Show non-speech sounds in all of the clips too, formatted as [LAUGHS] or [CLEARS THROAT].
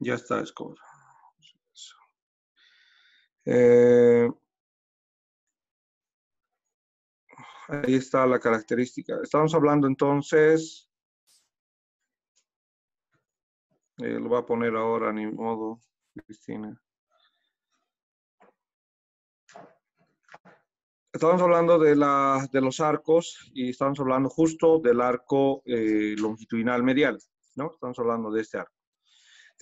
Ya está Escobar. Eh, ahí está la característica. Estamos hablando entonces, eh, lo voy a poner ahora, ni modo, Cristina. Estamos hablando de, de los arcos y estamos hablando justo del arco eh, longitudinal medial, ¿no? Estamos hablando de este arco.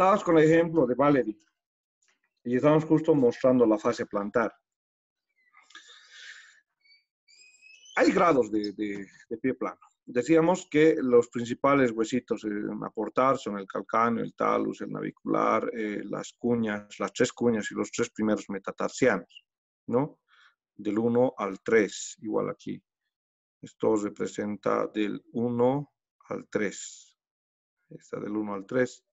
Estábamos con el ejemplo de Valerie y estamos justo mostrando la fase plantar. Hay grados de, pie plano. Decíamos que los principales huesitos en aportar son el calcáneo, el talus, el navicular, eh, las cuñas, las tres cuñas y los tres primeros metatarsianos, ¿no? Del 1 al 3, igual aquí. Esto representa del 1 al 3. Está del 1 al 3.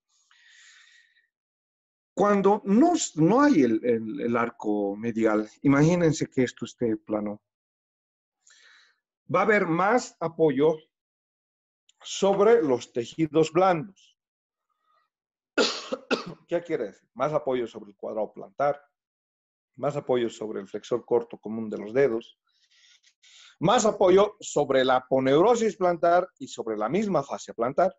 Cuando no, no hay el, arco medial, imagínense que esto esté plano. Va a haber más apoyo sobre los tejidos blandos. [COUGHS] ¿Qué quiere decir? Más apoyo sobre el cuadrado plantar, más apoyo sobre el flexor corto común de los dedos, más apoyo sobre la poneurosis plantar y sobre la misma fascia plantar.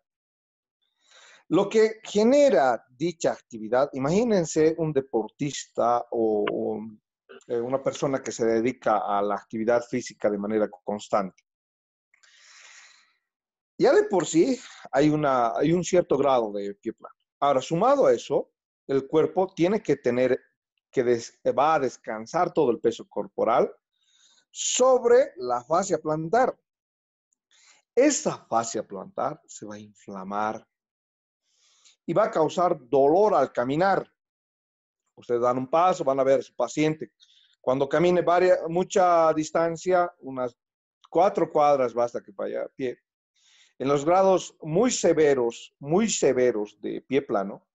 Lo que genera dicha actividad, imagínense un deportista o eh, una persona que se dedica a la actividad física de manera constante. Ya de por sí hay, un cierto grado de pie Ahora, sumado a eso, el cuerpo tiene que tener que va a descansar todo el peso corporal sobre la fascia plantar. Esta fascia plantar se va a inflamar, y va a causar dolor al caminar. Ustedes dan un paso, van a ver su paciente. Cuando camine varias, mucha distancia, unas cuatro cuadras basta que vaya a pie. En los grados muy severos, muy severos de pie plano,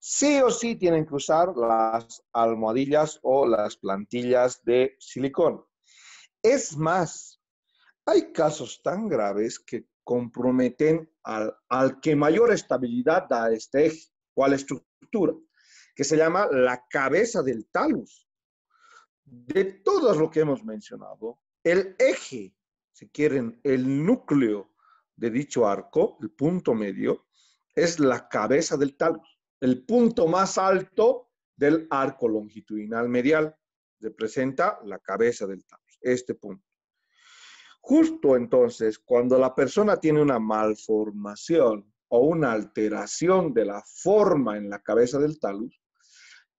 sí o sí tienen que usar las almohadillas o las plantillas de silicón. Es más, hay casos tan graves que comprometen al, al que mayor estabilidad da este eje o estructura, que se llama la cabeza del talus. De todo lo que hemos mencionado, el eje, si quieren, el núcleo de dicho arco, el punto medio, es la cabeza del talus, el punto más alto del arco longitudinal medial. Representa la cabeza del talus, este punto. Justo entonces, cuando la persona tiene una malformación o una alteración de la forma en la cabeza del talus,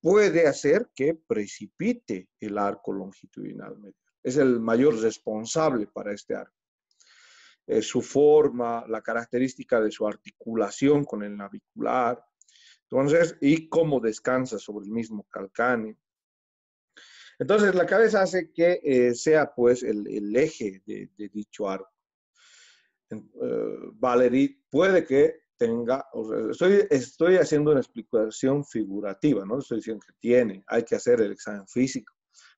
puede hacer que precipite el arco longitudinal Es el mayor responsable para este arco. Eh, su forma, la característica de su articulación con el navicular, entonces, y cómo descansa sobre el mismo calcáneo. Entonces, la cabeza hace que eh, sea pues el, eje de, dicho arco. Eh, Valerie puede que tenga, estoy, haciendo una explicación figurativa, ¿no? Estoy diciendo que tiene, hay que hacer el examen físico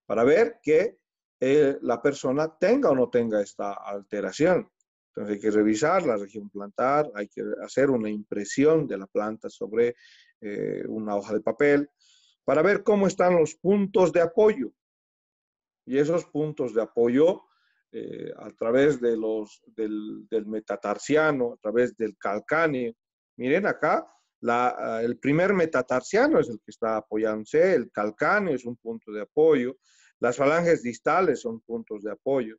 para ver que eh, la persona tenga o no tenga esta alteración. Entonces hay que revisar la región plantar, hay que hacer una impresión de la planta sobre una hoja de papel, para ver cómo están los puntos de apoyo. Y esos puntos de apoyo, eh, a través del, metatarsiano, a través del calcáneo, miren acá, eh, el primer metatarsiano es el que está apoyándose, el calcáneo es un punto de apoyo, las falanges distales son puntos de apoyo.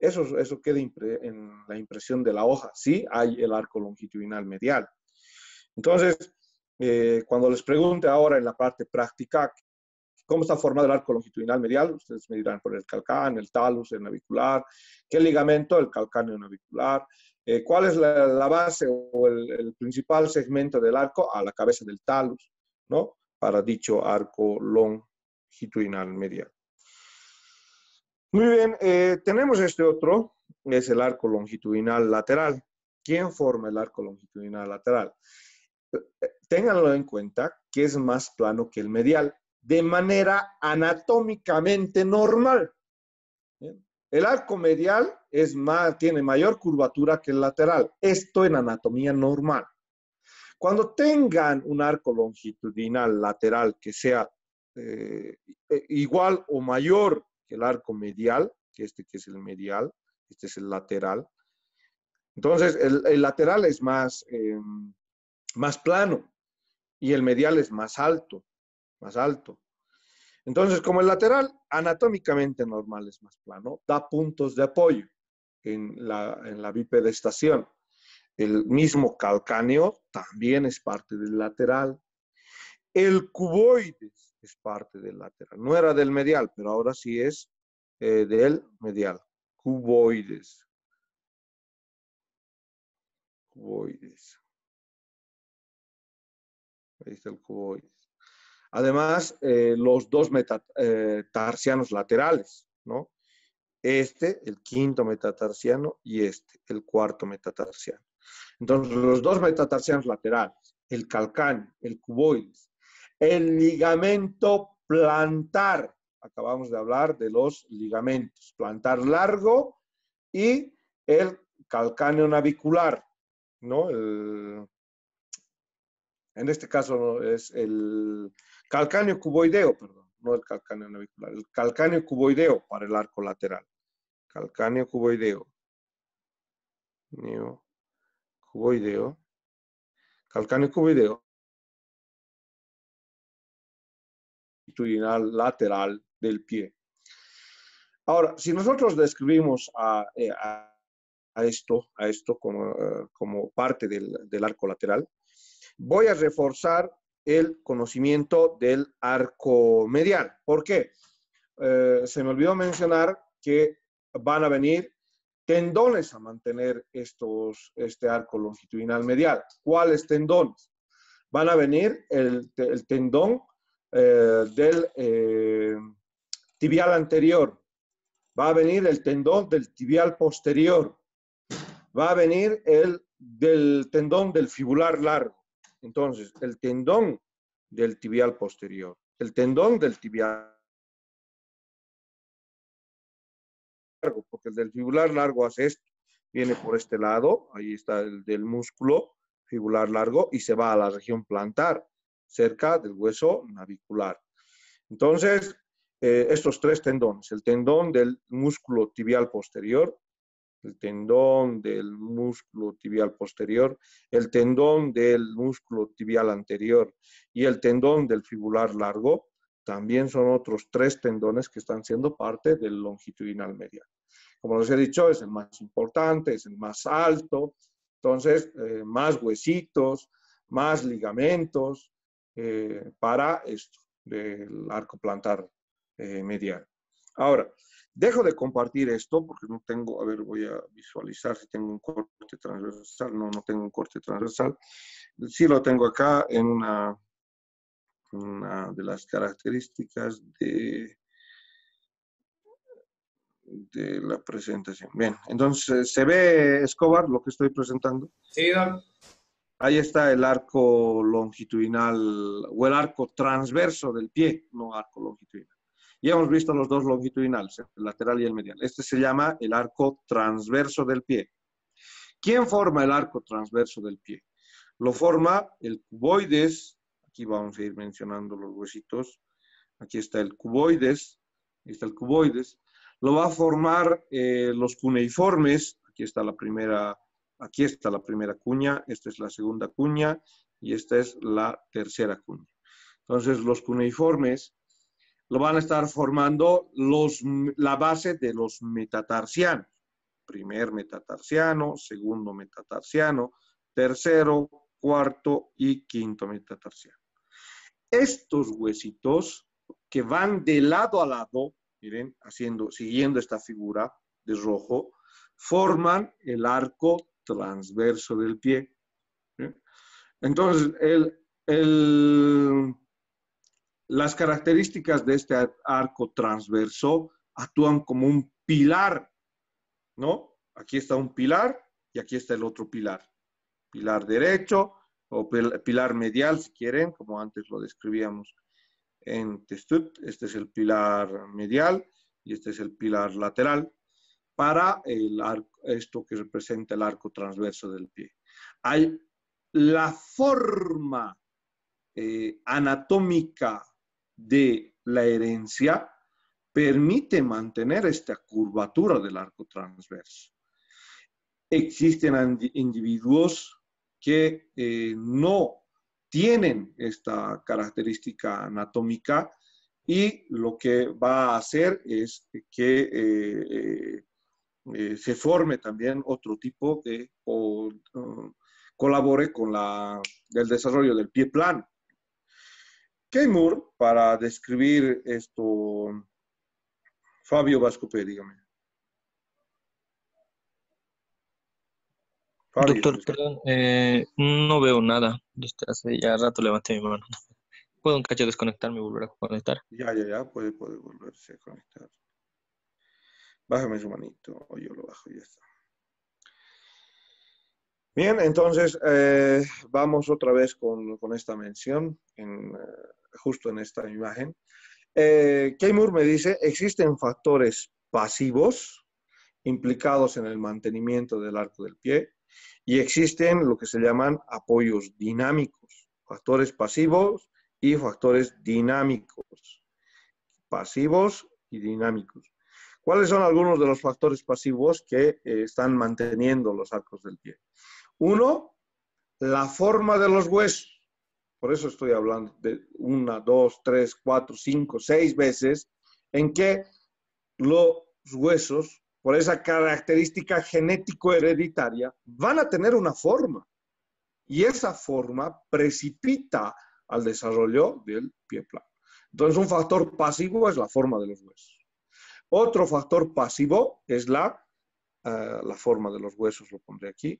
Eso, eso queda en la impresión de la hoja, sí hay el arco longitudinal medial. Entonces, eh, cuando les pregunte ahora en la parte práctica cómo está formado el arco longitudinal medial, ustedes me dirán por el calcán, el talus, el navicular, qué ligamento, el calcáneo navicular, eh, cuál es la, base o el, principal segmento del arco a la cabeza del talus, ¿no? Para dicho arco longitudinal medial. Muy bien, eh, tenemos este otro, es el arco longitudinal lateral. ¿Quién forma el arco longitudinal lateral? ténganlo en cuenta que es más plano que el medial, de manera anatómicamente normal. ¿Eh? El arco medial es más, tiene mayor curvatura que el lateral. Esto en anatomía normal. Cuando tengan un arco longitudinal lateral que sea eh, e, igual o mayor que el arco medial, que este que es el medial, este es el lateral, entonces el, lateral es más, em, más plano y el medial es más alto, más alto. Entonces, como el lateral anatómicamente normal es más plano, da puntos de apoyo en la, en la bipedestación. El mismo calcáneo también es parte del lateral. El cuboides es parte del lateral. No era del medial, pero ahora sí es eh, del medial. Cuboides. Cuboides el el cuboides. Además, eh, los dos metatarsianos laterales, ¿no? Este, el quinto metatarsiano, y este, el cuarto metatarsiano. Entonces, los dos metatarsianos laterales, el calcáneo, el cuboides, el ligamento plantar, acabamos de hablar de los ligamentos, plantar largo y el calcáneo navicular, ¿no? El, en este caso es el calcáneo cuboideo, perdón, no el calcáneo navicular, el calcáneo cuboideo para el arco lateral. Calcáneo cuboideo. Cuboideo. Calcáneo cuboideo. Longitudinal lateral del pie. Ahora, si nosotros describimos a, eh, esto, a esto como, eh, parte del arco lateral, voy a reforzar el conocimiento del arco medial. ¿Por qué? Eh, se me olvidó mencionar que van a venir tendones a mantener estos, este arco longitudinal medial. ¿Cuáles tendones? Van a venir el, tendón eh, del eh, tibial anterior, va a venir el tendón del tibial posterior, va a venir el del tendón del fibular largo, entonces, el tendón del tibial posterior, el tendón del tibial largo, porque el del fibular largo hace esto, viene por este lado, ahí está el del músculo fibular largo y se va a la región plantar, cerca del hueso navicular. Entonces, eh, estos tres tendones, el tendón del músculo tibial posterior, el tendón del músculo tibial posterior, el tendón del músculo tibial anterior y el tendón del fibular largo, también son otros tres tendones que están siendo parte del longitudinal medial. Como les he dicho, es el más importante, es el más alto, entonces eh, más huesitos, más ligamentos eh, para esto del arco plantar eh, medial. Ahora, Dejo de compartir esto porque no tengo, a ver, voy a visualizar si tengo un corte transversal. No, no tengo un corte transversal. Sí lo tengo acá en una, de las características de, de la presentación. Bien, entonces, ¿se ve, Escobar, lo que estoy presentando? Sí, don. Ahí está el arco longitudinal o el arco transverso del pie, no arco longitudinal y hemos visto los dos longitudinales, ¿eh? el lateral y el medial. Este se llama el arco transverso del pie. ¿Quién forma el arco transverso del pie? Lo forma el cuboides, aquí vamos a ir mencionando los huesitos, aquí está el cuboides, está el cuboides, lo va a formar eh, los cuneiformes, aquí está la primera aquí está la primera cuña, esta es la segunda cuña y esta es la tercera cuña. Entonces, los cuneiformes lo van a estar formando los, la base de los metatarsianos. Primer metatarsiano, segundo metatarsiano, tercero, cuarto y quinto metatarsiano. Estos huesitos que van de lado a lado, miren, haciendo, siguiendo esta figura de rojo, forman el arco transverso del pie. ¿Eh? Entonces, el las características de este arco transverso actúan como un pilar, ¿no? Aquí está un pilar y aquí está el otro pilar. Pilar derecho o pilar medial, si quieren, como antes lo describíamos en Testut. Este es el pilar medial y este es el pilar lateral para el arco, esto que representa el arco transverso del pie. Hay la forma eh, anatómica de la herencia permite mantener esta curvatura del arco transverso. Existen individuos que eh, no tienen esta característica anatómica y lo que va a hacer es que eh, eh, se forme también otro tipo que o, colabore con el desarrollo del pie plano. Keimur, para describir esto, Fabio Vascopé, dígame. Doctor, pues, perdón, eh, no veo nada. hace ya rato levanté mi mano. ¿Puedo un cacho desconectarme y volver a conectar? Ya, ya, ya, puede, volverse a conectar. Bájame su manito, o yo lo bajo y ya está. Bien, entonces eh, vamos otra vez con, esta mención en, eh, justo en esta imagen. Eh, me dice, existen factores pasivos implicados en el mantenimiento del arco del pie y existen lo que se llaman apoyos dinámicos, factores pasivos y factores dinámicos, pasivos y dinámicos. ¿Cuáles son algunos de los factores pasivos que eh, están manteniendo los arcos del pie? Uno, la forma de los huesos por eso estoy hablando de una, dos, tres, cuatro, cinco, seis veces, en que los huesos, por esa característica genético-hereditaria, van a tener una forma. Y esa forma precipita al desarrollo del pie plano. Entonces, un factor pasivo es la forma de los huesos. Otro factor pasivo es la, eh, la forma de los huesos, lo pondré aquí.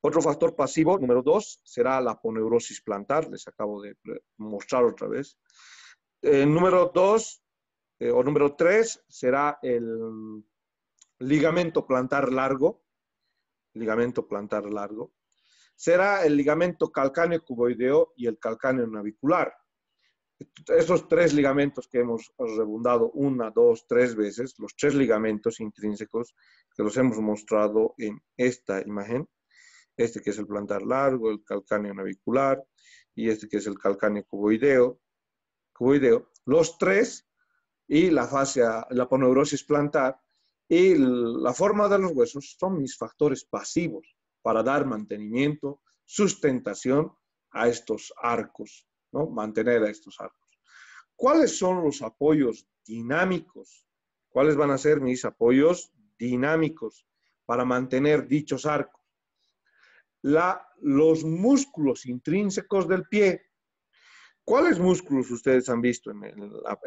Otro factor pasivo, número dos, será la poneurosis plantar, les acabo de mostrar otra vez. Eh, número dos eh, o número tres será el ligamento plantar largo, ligamento plantar largo. Será el ligamento calcáneo cuboideo y el calcáneo navicular. Esos tres ligamentos que hemos rebundado una, dos, tres veces, los tres ligamentos intrínsecos que los hemos mostrado en esta imagen, este que es el plantar largo, el calcáneo navicular y este que es el calcáneo cuboideo, los tres y la fase, la poneurosis plantar y la forma de los huesos son mis factores pasivos para dar mantenimiento, sustentación a estos arcos, ¿no? mantener a estos arcos. ¿Cuáles son los apoyos dinámicos? ¿Cuáles van a ser mis apoyos dinámicos para mantener dichos arcos? la, los músculos intrínsecos del pie. ¿Cuáles músculos ustedes han visto en,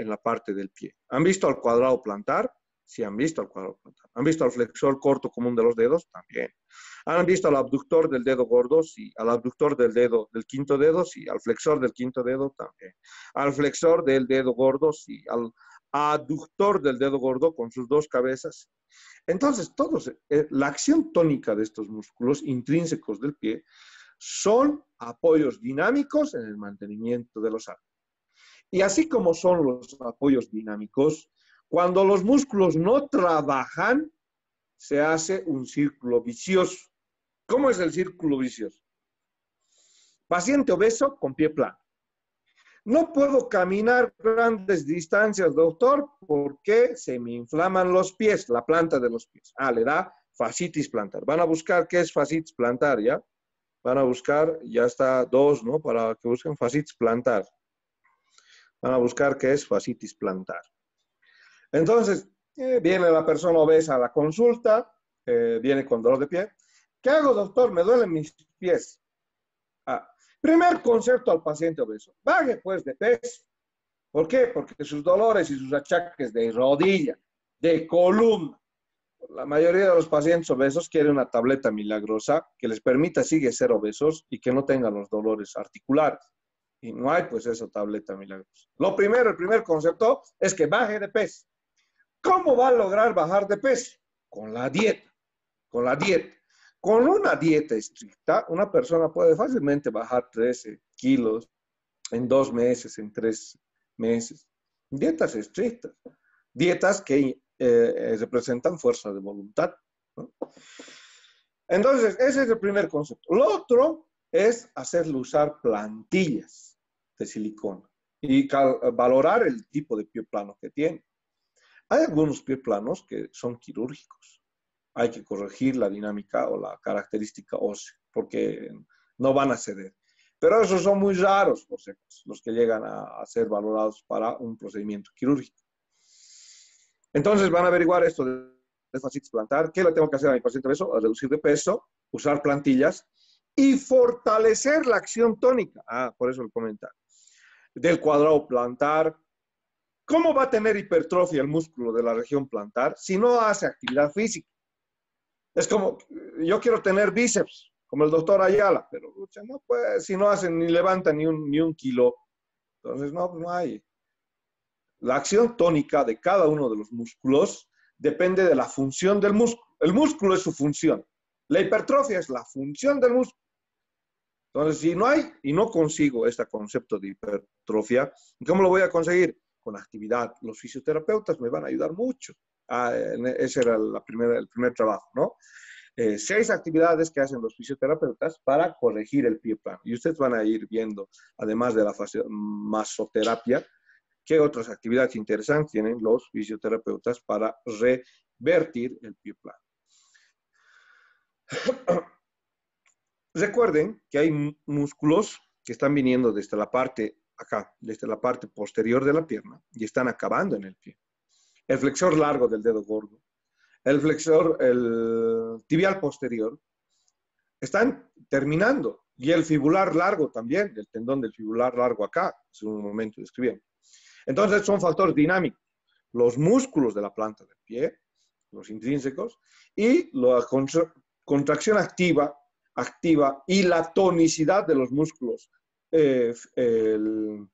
la, parte del pie? ¿Han visto al cuadrado plantar? Sí, han visto al cuadrado plantar. ¿Han visto al flexor corto común de los dedos? También. ¿Han visto al abductor del dedo gordo? Sí. ¿Al abductor del dedo del quinto dedo? Sí. ¿Al flexor del quinto dedo? También. ¿Al flexor del dedo gordo? Sí. ¿Al, aductor del dedo gordo con sus dos cabezas. Entonces, todos, eh, la acción tónica de estos músculos intrínsecos del pie son apoyos dinámicos en el mantenimiento de los arcos. Y así como son los apoyos dinámicos, cuando los músculos no trabajan, se hace un círculo vicioso. ¿Cómo es el círculo vicioso? Paciente obeso con pie plano. No puedo caminar grandes distancias, doctor, porque se me inflaman los pies, la planta de los pies. Ah, le da fascitis plantar. Van a buscar qué es fascitis plantar, ¿ya? Van a buscar, ya está dos, ¿no? Para que busquen fascitis plantar. Van a buscar qué es fascitis plantar. Entonces, eh, viene la persona obesa a la consulta, eh, viene con dolor de pie. ¿Qué hago, doctor? Me duelen mis pies. Primer concepto al paciente obeso. Baje pues de peso. ¿Por qué? Porque sus dolores y sus achaques de rodilla, de columna. La mayoría de los pacientes obesos quieren una tableta milagrosa que les permita sigue ser obesos y que no tengan los dolores articulares. Y no hay pues esa tableta milagrosa. Lo primero, el primer concepto es que baje de peso. ¿Cómo va a lograr bajar de peso? Con la dieta. Con la dieta. Con una dieta estricta, una persona puede fácilmente bajar 13 kilos en dos meses, en tres meses. Dietas estrictas, dietas que eh, eh, representan fuerza de voluntad. Entonces, ese es el primer concepto. Lo otro es hacerle usar plantillas de silicona y valorar el tipo de pie plano que tiene. Hay algunos pie planos que son quirúrgicos hay que corregir la dinámica o la característica ósea, porque no van a ceder. Pero esos son muy raros pues, los, que llegan a, ser valorados para un procedimiento quirúrgico. Entonces van a averiguar esto de fascitis plantar, qué le tengo que hacer a mi paciente eso, reducir de peso, usar plantillas y fortalecer la acción tónica. Ah, por eso el comentario. Del cuadrado plantar. ¿Cómo va a tener hipertrofia el músculo de la región plantar si no hace actividad física? Es como, yo quiero tener bíceps, como el doctor Ayala, pero no, pues si no hacen ni levantan ni un, ni un kilo, entonces no, no hay. La acción tónica de cada uno de los músculos depende de la función del músculo. El músculo es su función. La hipertrofia es la función del músculo. Entonces, si no hay y no consigo este concepto de hipertrofia, ¿cómo lo voy a conseguir? Con actividad. Los fisioterapeutas me van a ayudar mucho. Ah, e, ese era el primer trabajo, ¿no? Eh, seis actividades que hacen los fisioterapeutas para corregir el pie plano. Y ustedes van a ir viendo, además de la masoterapia, qué otras actividades interesantes tienen los fisioterapeutas para revertir el pie plano. [CLEARS THROAT] Recuerden que hay músculos que están viniendo desde la parte acá, desde la parte posterior de la pierna y están acabando en el pie el flexor largo del dedo gordo, el flexor, el tibial posterior, están terminando. Y el fibular largo también, el tendón del fibular largo acá, es un momento escribiendo Entonces son factores dinámicos. Los músculos de la planta del pie, los intrínsecos, y la contracción activa, activa y la tonicidad de los músculos, eh, el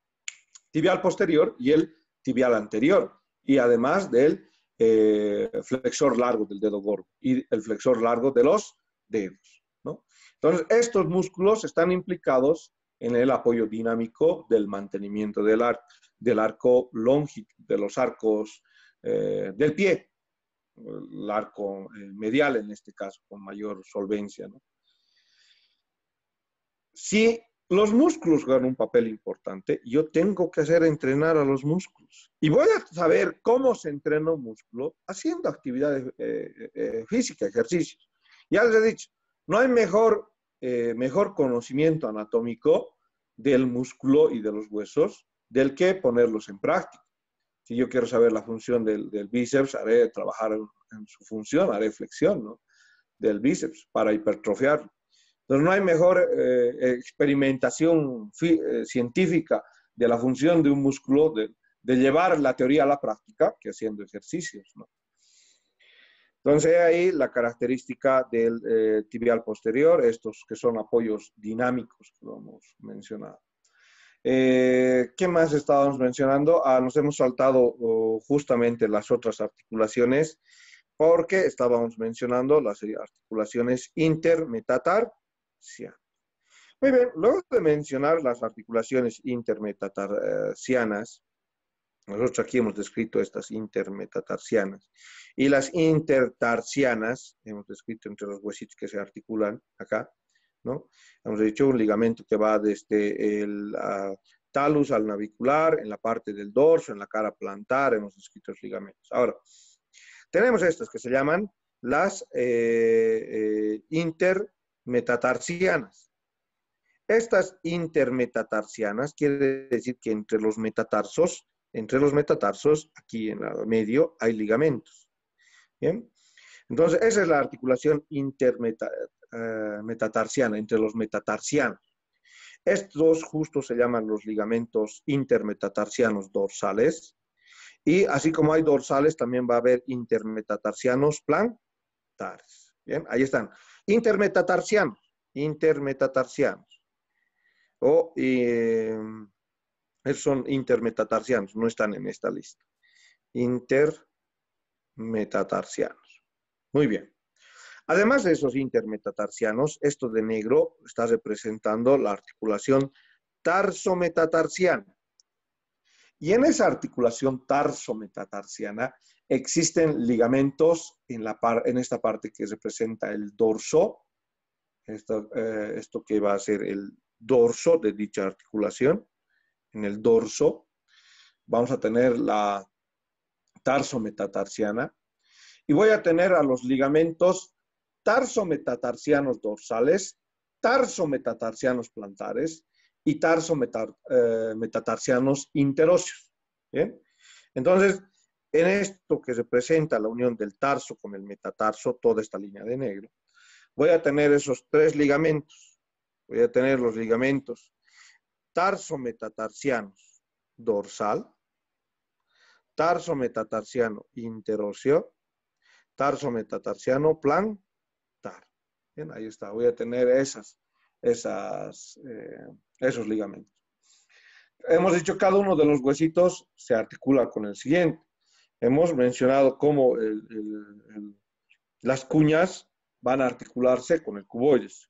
tibial posterior y el tibial anterior y además del eh, flexor largo del dedo gordo y el flexor largo de los dedos. Entonces, estos músculos están implicados en el apoyo dinámico del mantenimiento del, del arco longitud, de los arcos eh, del pie, el arco eh, medial en este caso, con mayor solvencia. ¿no? Si los músculos juegan un papel importante. Yo tengo que hacer entrenar a los músculos. Y voy a saber cómo se entrena un músculo haciendo actividades eh, eh, eh, físicas, ejercicios. Ya les he dicho, no hay mejor, mejor conocimiento anatómico del músculo y de los huesos del que ponerlos en práctica. Si yo quiero saber la función del, bíceps, haré trabajar en, su función, haré flexión del bíceps para hipertrofiarlo. Entonces no hay mejor eh, experimentación eh, científica de la función de un músculo, de, llevar la teoría a la práctica, que haciendo ejercicios. Entonces ahí la característica del eh, tibial posterior, estos que son apoyos dinámicos que lo hemos mencionado. ¿Qué más estábamos mencionando? Ah, nos hemos saltado oh, justamente las otras articulaciones porque estábamos mencionando las articulaciones intermetatar muy bien, luego de mencionar las articulaciones intermetatarsianas, nosotros aquí hemos descrito estas intermetatarsianas. Y las intertarsianas, hemos descrito entre los huesitos que se articulan acá, ¿no? Hemos dicho un ligamento que va desde el talus al navicular, en la parte del dorso, en la cara plantar, hemos descrito los ligamentos. Ahora, tenemos estas que se llaman las eh, eh metatarsianas. Estas intermetatarsianas quiere decir que entre los metatarsos, entre los metatarsos, aquí en el medio, hay ligamentos. ¿Bien? Entonces, esa es la articulación intermetatarsiana, eh, entre los metatarsianos. Estos justo se llaman los ligamentos intermetatarsianos dorsales. Y así como hay dorsales, también va a haber intermetatarsianos plantares. Bien, ahí están intermetatarsianos, intermetatarsianos. O eh, son intermetatarsianos, no están en esta lista. Intermetatarsianos. Muy bien. Además de esos intermetatarsianos, esto de negro está representando la articulación tarsometatarsiana. Y en esa articulación tarsometatarsiana Existen ligamentos en, la en esta parte que representa el dorso, eh, esto, que va a ser el dorso de dicha articulación, en el dorso. Vamos a tener la tarso-metatarsiana. Y voy a tener a los ligamentos tarso-metatarsianos dorsales, tarso-metatarsianos plantares y tarso-metatarsianos eh, interóseos. Entonces, en esto que representa la unión del tarso con el metatarso, toda esta línea de negro, voy a tener esos tres ligamentos. Voy a tener los ligamentos tarso-metatarsianos dorsal, tarso-metatarsiano interóseo, tarso-metatarsiano plantar. Bien, ahí está. Voy a tener esas, eh, esos ligamentos. Hemos dicho que cada uno de los huesitos se articula con el siguiente. Hemos mencionado cómo las cuñas van a articularse con el cuboides.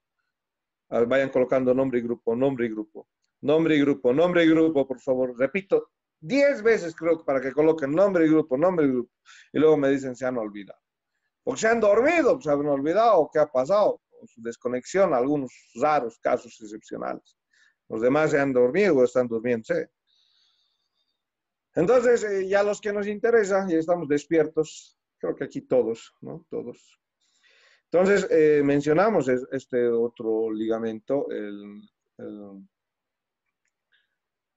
Vayan colocando nombre y grupo, nombre y grupo, nombre y grupo, nombre y grupo, por favor. Repito, diez veces creo para que coloquen nombre y grupo, nombre y grupo. Y luego me dicen, se han olvidado. Porque se han dormido, se han olvidado, ¿qué ha pasado? su desconexión, algunos raros casos excepcionales. Los demás se han dormido o están sí. Entonces, eh, ya los que nos interesa, ya estamos despiertos, creo que aquí todos, ¿no? Todos. Entonces, eh, mencionamos este otro ligamento,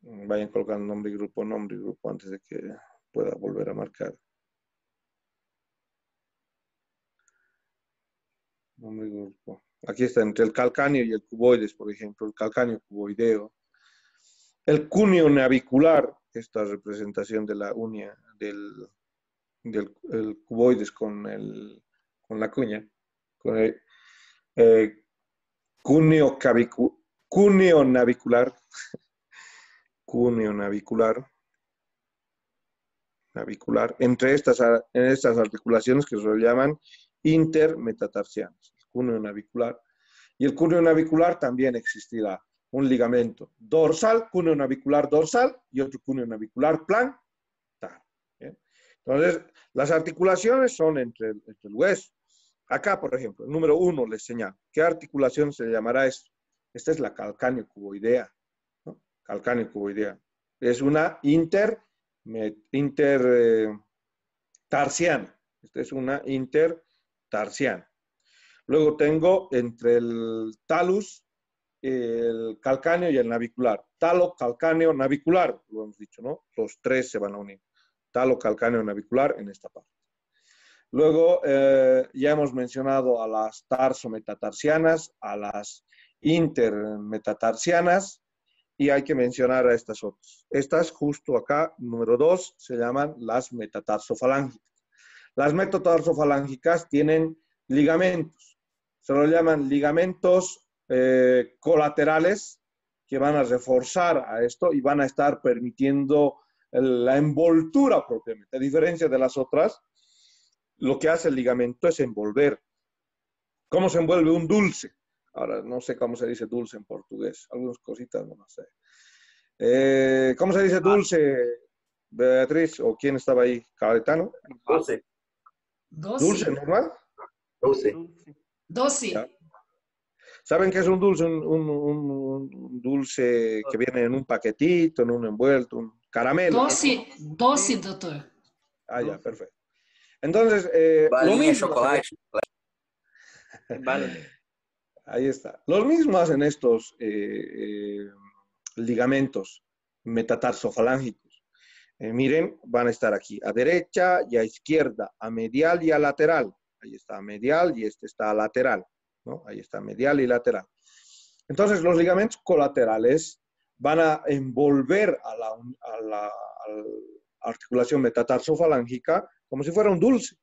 vayan colocando nombre y grupo, nombre y grupo antes de que pueda volver a marcar. Nombre y grupo. Aquí está entre el calcáneo y el cuboides, por ejemplo, el calcáneo cuboideo. El cuneo navicular, esta representación de la uña del, del cuboides con, el, con la cuña, con el eh, cuneo, navicular, [LAUGHS] cuneo navicular, entre estas, en estas articulaciones que se llaman intermetatarsianas, el cuneo navicular. Y el cuneo navicular también existirá un ligamento dorsal, cuneo navicular dorsal y otro cuneo navicular plan. Entonces, las articulaciones son entre, el hueso. Acá, por ejemplo, el número uno les señalo. ¿Qué articulación se llamará esto? Esta es la calcáneo cuboidea. Calcáneo cuboidea. Es una inter, inter eh, tarsiana. Esta es una intertarsiana. Luego tengo entre el talus el calcáneo y el navicular. Talo, calcáneo, navicular, lo hemos dicho, ¿no? Los tres se van a unir. Talo, calcáneo, navicular en esta parte. Luego, eh, ya hemos mencionado a las tarso-metatarsianas, a las intermetatarsianas, y hay que mencionar a estas otras. Estas, justo acá, número dos, se llaman las metatarsofalángicas. Las metatarsofalángicas tienen ligamentos. Se los llaman ligamentos eh, colaterales que van a reforzar a esto y van a estar permitiendo la envoltura propiamente. A diferencia de las otras, lo que hace el ligamento es envolver. ¿Cómo se envuelve un dulce? Ahora, no sé cómo se dice dulce en portugués. Algunas cositas no sé. Eh, ¿Cómo se dice ah. dulce, Beatriz? ¿O quién estaba ahí? ¿Caletano? Dulce. ¿Dulce normal? Dulce. Dulce. ¿Saben qué es un dulce? Un, un, dulce que viene en un paquetito, en un envuelto, un caramelo. Dosis, dosis, doctor. Ah, ya, perfecto. Entonces, eh, Chocolate. [LAUGHS] Vale. Ahí está. Los mismos hacen estos eh, eh, ligamentos metatarsofalángicos. Eh, miren, van a estar aquí, a derecha y a izquierda, a medial y a lateral. Ahí está a medial y este está lateral. Ahí está, medial y lateral. Entonces, los ligamentos colaterales van a envolver a la, articulación metatarsofalángica como si fuera un dulce,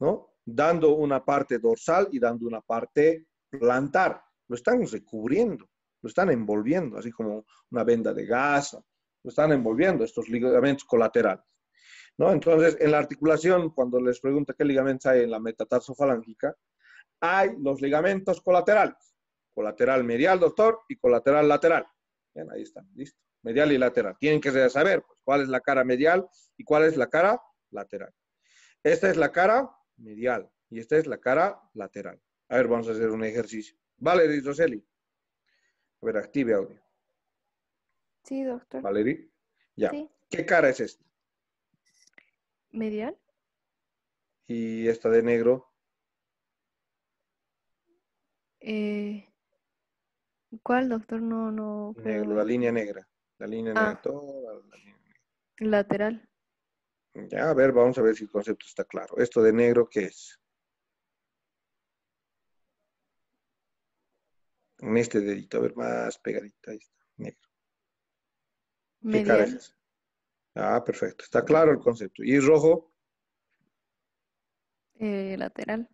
¿no? Dando una parte dorsal y dando una parte plantar. Lo están recubriendo, lo están envolviendo, así como una venda de gasa. Lo están envolviendo estos ligamentos colaterales. ¿no? Entonces, en la articulación, cuando les pregunta qué ligamentos hay en la metatarsofalángica, hay los ligamentos colaterales. Colateral medial, doctor, y colateral lateral. Bien, ahí están, listo. Medial y lateral. Tienen que saber pues, cuál es la cara medial y cuál es la cara lateral. Esta es la cara medial y esta es la cara lateral. A ver, vamos a hacer un ejercicio. Valery Roseli. A ver, active audio. Sí, doctor. Valery. Ya. ¿Qué cara es esta? Medial. Y esta de negro. Eh, ¿Cuál, doctor? No, no. Negro, la línea negra. La línea negra, ah. la línea negra. Lateral. Ya, a ver, vamos a ver si el concepto está claro. ¿Esto de negro qué es? En este dedito, a ver, más pegadita, ahí está, negro. ¿Qué Ah, perfecto, está claro el concepto. ¿Y rojo? Eh, lateral.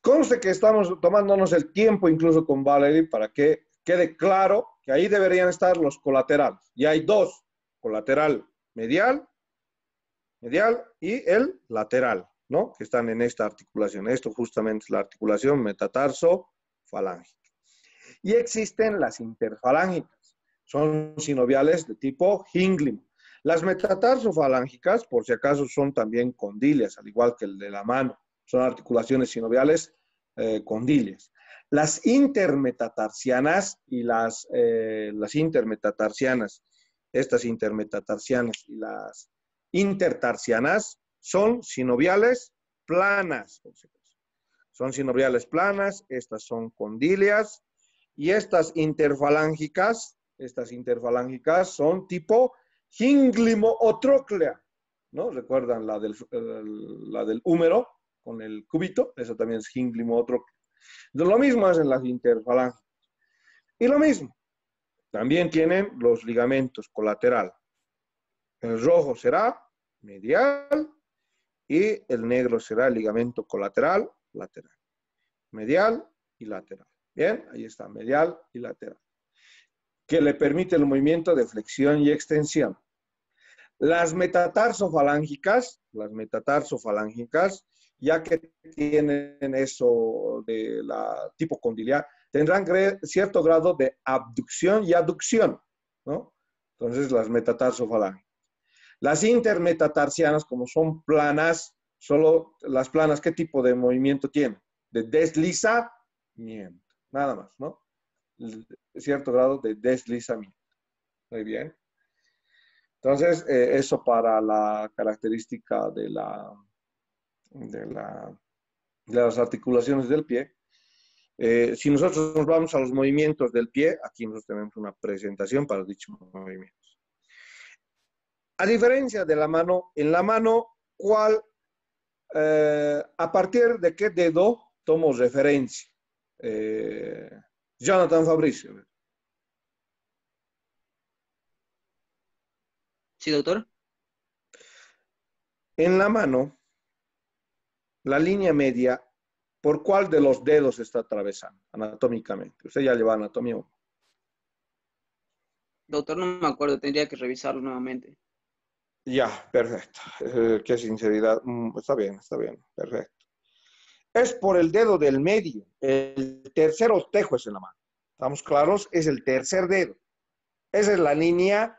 Conste que estamos tomándonos el tiempo incluso con Valerie para que quede claro que ahí deberían estar los colaterales. Y hay dos, colateral medial, medial y el lateral, ¿no? Que están en esta articulación. Esto justamente es la articulación metatarso Y existen las interfalángicas. Son sinoviales de tipo hinglim Las metatarsofalángicas, por si acaso, son también condilias, al igual que el de la mano son articulaciones sinoviales condilias. Eh, condiles. Las intermetatarsianas y las, eh, las intermetatarsianas, estas intermetatarsianas y las intertarsianas son sinoviales planas. Son sinoviales planas, estas son condilias y estas interfalángicas, estas interfalángicas son tipo ginglimo o troclea, ¿no? Recuerdan la del húmero, con el cubito, eso también es otro. Lo mismo hacen las interfalanges. Y lo mismo, también tienen los ligamentos colateral. El rojo será medial y el negro será el ligamento colateral, lateral. Medial y lateral. Bien, ahí está, medial y lateral. Que le permite el movimiento de flexión y extensión. Las metatarsofalángicas. las metatarsofalángicas ya que tienen eso de la tipo condiliar, tendrán cierto grado de abducción y aducción, ¿no? Entonces las metatarsofalanges. Las intermetatarsianas, como son planas, solo las planas, ¿qué tipo de movimiento tienen? De deslizamiento, nada más, ¿no? Cierto grado de deslizamiento. Muy bien. Entonces, eh, eso para la característica de la de, las articulaciones del pie. Eh, si nosotros nos vamos a los movimientos del pie, aquí nosotros tenemos una presentación para dichos movimientos. A diferencia de la mano, en la mano, ¿cuál, eh, a partir de qué dedo tomo referencia? Eh, Jonathan Fabricio. Sí, doctor. En la mano, la línea media, ¿por cuál de los dedos está atravesando anatómicamente? Usted ya lleva anatomía Doctor, no me acuerdo, tendría que revisarlo nuevamente. Ya, perfecto. Eh, qué sinceridad. Mm, está bien, está bien, perfecto. Es por el dedo del medio. El tercer otejo es en la mano. ¿Estamos claros? Es el tercer dedo. Esa es la línea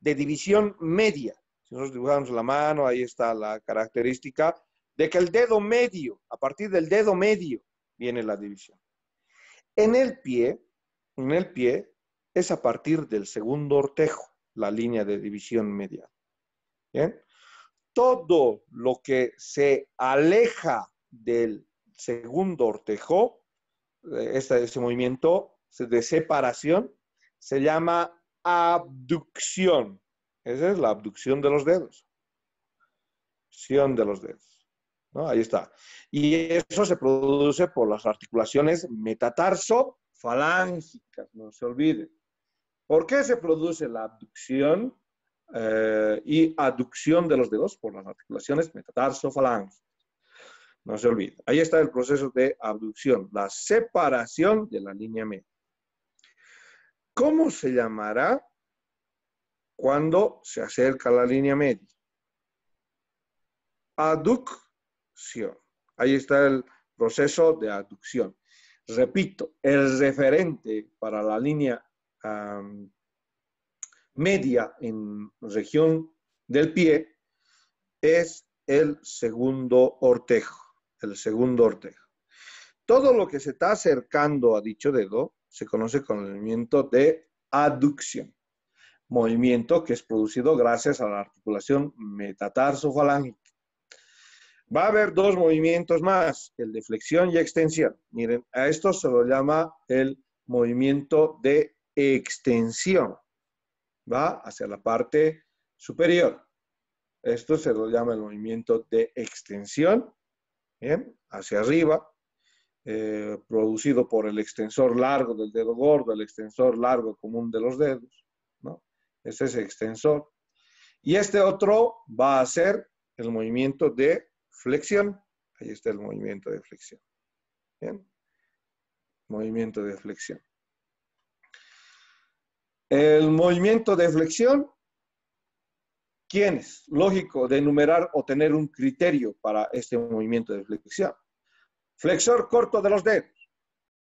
de división media. Si nosotros dibujamos la mano, ahí está la característica de que el dedo medio, a partir del dedo medio, viene la división. En el pie, en el pie, es a partir del segundo ortejo, la línea de división media. ¿Bien? Todo lo que se aleja del segundo ortejo, eh, este, ese movimiento de separación, se llama abducción. Esa es la abducción de los dedos. Abducción de los dedos. Ahí está. Y eso se produce por las articulaciones metatarsofalángicas. no se olvide. ¿Por qué se produce la abducción eh, y aducción de los dedos? Por las articulaciones metatarsofalángicas. No se olvide. Ahí está el proceso de abducción, la separación de la línea media. ¿Cómo se llamará cuando se acerca la línea media? Aduc Ahí está el proceso de aducción. Repito, el referente para la línea media en región del pie es el segundo ortejo, el segundo ortejo. Todo lo que se está acercando a dicho dedo se conoce con el movimiento de aducción, movimiento que es producido gracias a la articulación metatarsofalángica. Va a haber dos movimientos más, el de flexión y extensión. Miren, a esto se lo llama el movimiento de extensión. Va hacia la parte superior. Esto se lo llama el movimiento de extensión, ¿bien? hacia arriba, eh, producido por el extensor largo del dedo gordo, el extensor largo común de los dedos. ¿no? Este es el extensor. Y este otro va a ser el movimiento de flexión, ahí está el movimiento de flexión. ¿Bien? Movimiento de flexión. El movimiento de flexión, ¿quién es? Lógico, de enumerar o tener un criterio para este movimiento de flexión. Flexor corto de los dedos.